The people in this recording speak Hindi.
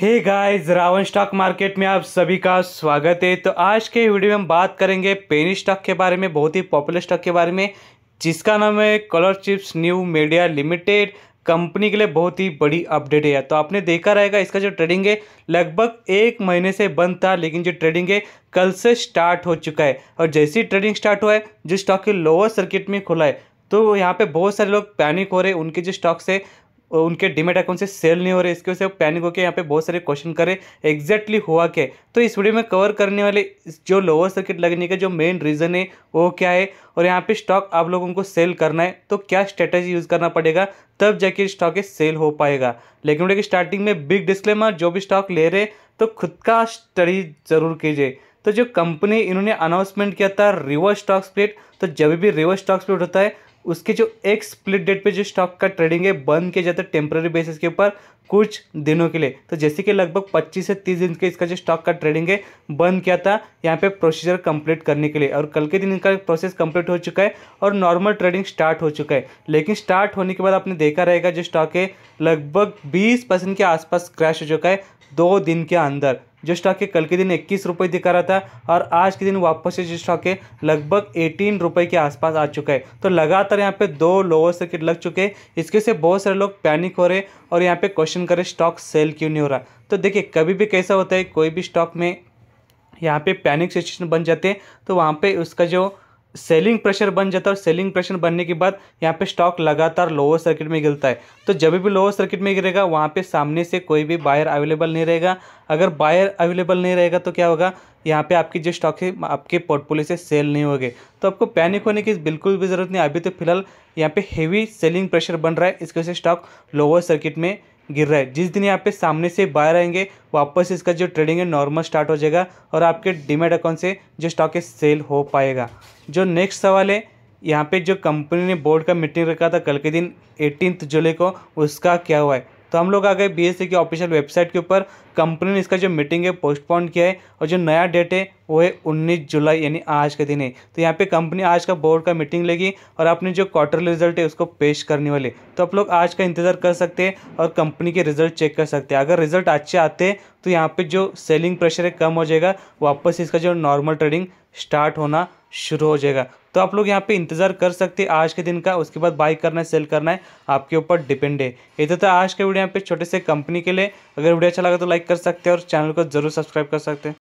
हे गाइस रावण स्टॉक मार्केट में आप सभी का स्वागत है तो आज के वीडियो में हम बात करेंगे पेनी स्टॉक के बारे में बहुत ही पॉपुलर स्टॉक के बारे में जिसका नाम है colour chips new media limited company के लिए बहुत ही बड़ी अपडेट है तो आपने देखा रहेगा इसका जो ट्रेडिंग है लगभग एक महीने से बंद था लेकिन जो ट्रेडिंग है कल से स्टार्ट हो चुका है और जैसे ही ट्रेडिंग स्टार्ट हुआ है जो स्टॉक के लोअर सर्किट में खुला है तो यहाँ पे बहुत सारे लोग पैनिक हो रहे हैं उनके जो स्टॉक्स है उनके डिमेट अकाउंट से सेल नहीं हो रहे इसके वजह से पैनिक होकर यहाँ पे बहुत सारे क्वेश्चन करें एग्जैक्टली हुआ क्या तो इस वीडियो में कवर करने वाले जो लोअर सर्किट लगने का जो मेन रीज़न है वो क्या है और यहाँ पे स्टॉक आप लोगों को सेल करना है तो क्या स्ट्रेटेजी यूज़ करना पड़ेगा तब जाके स्टॉक सेल हो पाएगा लेकिन वीडियो की स्टार्टिंग में बिग डिस्क्लेमर जो भी स्टॉक ले रहे तो खुद का स्टडी ज़रूर कीजिए तो जो कंपनी इन्होंने अनाउंसमेंट किया था रिवर्स स्टॉक स्प्लिट तो जब भी रिवर्स स्टॉक स्प्लिट होता है उसके जो एक स्प्लिट डेट पे जो स्टॉक का ट्रेडिंग है बंद किया जाता है टेम्प्रेरी बेसिस के ऊपर कुछ दिनों के लिए तो जैसे कि लगभग 25 से 30 दिन के इसका जो स्टॉक का ट्रेडिंग है बंद किया था यहाँ पे प्रोसीजर कंप्लीट करने के लिए और कल के दिन इनका प्रोसेस कंप्लीट हो चुका है और नॉर्मल ट्रेडिंग स्टार्ट हो चुका है लेकिन स्टार्ट होने के बाद आपने देखा रहेगा जो स्टॉक है लगभग बीस के आसपास क्रैश हो चुका है दो दिन के अंदर जो स्टॉक है कल के दिन इक्कीस रुपये दिखा रहा था और आज के दिन वापस से जो स्टॉक है लगभग एटीन रुपये के आसपास आ चुका है तो लगातार यहाँ पे दो लोअर सर्किट लग चुके हैं इसके से बहुत सारे लोग पैनिक हो रहे और यहाँ पे क्वेश्चन करें स्टॉक सेल क्यों नहीं हो रहा तो देखिए कभी भी कैसा होता है कोई भी स्टॉक में यहाँ पे पैनिक सिचुएशन बन जाते हैं तो वहाँ पर उसका जो सेलिंग प्रेशर बन जाता है और सेलिंग प्रेशर बनने के बाद यहाँ पे स्टॉक लगातार लोअर सर्किट में गिरता है तो जब भी लोअर सर्किट में गिरेगा वहाँ पे सामने से कोई भी बायर अवेलेबल नहीं रहेगा अगर बायर अवेलेबल नहीं रहेगा तो क्या होगा यहाँ पे आपकी जो स्टॉक है आपके पोर्टफोलियो से सेल नहीं होंगे तो आपको पैनिक होने की बिल्कुल भी ज़रूरत नहीं अभी तो फिलहाल यहाँ पे हेवी सेलिंग प्रेशर बन रहा है इसकी वजह से स्टॉक लोअर सर्किट में गिर रहा है जिस दिन यहाँ पे सामने से बाहर आएंगे वापस इसका जो ट्रेडिंग है नॉर्मल स्टार्ट हो जाएगा और आपके डिमेट अकाउंट से जो स्टॉक है सेल हो पाएगा जो नेक्स्ट सवाल है यहाँ पे जो कंपनी ने बोर्ड का मीटिंग रखा था कल के दिन एटीनथ जुलाई को उसका क्या हुआ है तो हम लोग आ गए सी की ऑफिशियल वेबसाइट के ऊपर कंपनी ने इसका जो मीटिंग है पोस्टपोन किया है और जो नया डेट है वो है 19 जुलाई यानी आज के दिन है तो यहाँ पे कंपनी आज का बोर्ड का मीटिंग लेगी और अपने जो क्वार्टरली रिजल्ट है उसको पेश करने वाले तो आप लोग आज का इंतज़ार कर सकते हैं और कंपनी के रिजल्ट चेक कर सकते हैं अगर रिजल्ट अच्छे आते हैं तो यहाँ पर जो सेलिंग प्रेशर है कम हो जाएगा वापस इसका जो नॉर्मल ट्रेडिंग स्टार्ट होना शुरू हो जाएगा तो आप लोग यहाँ पे इंतज़ार कर सकते हैं आज के दिन का उसके बाद बाई करना है सेल करना है आपके ऊपर डिपेंड है ये तो था आज के वीडियो यहाँ पे छोटे से कंपनी के लिए अगर वीडियो अच्छा लगा तो लाइक कर सकते हैं और चैनल को जरूर सब्सक्राइब कर सकते हैं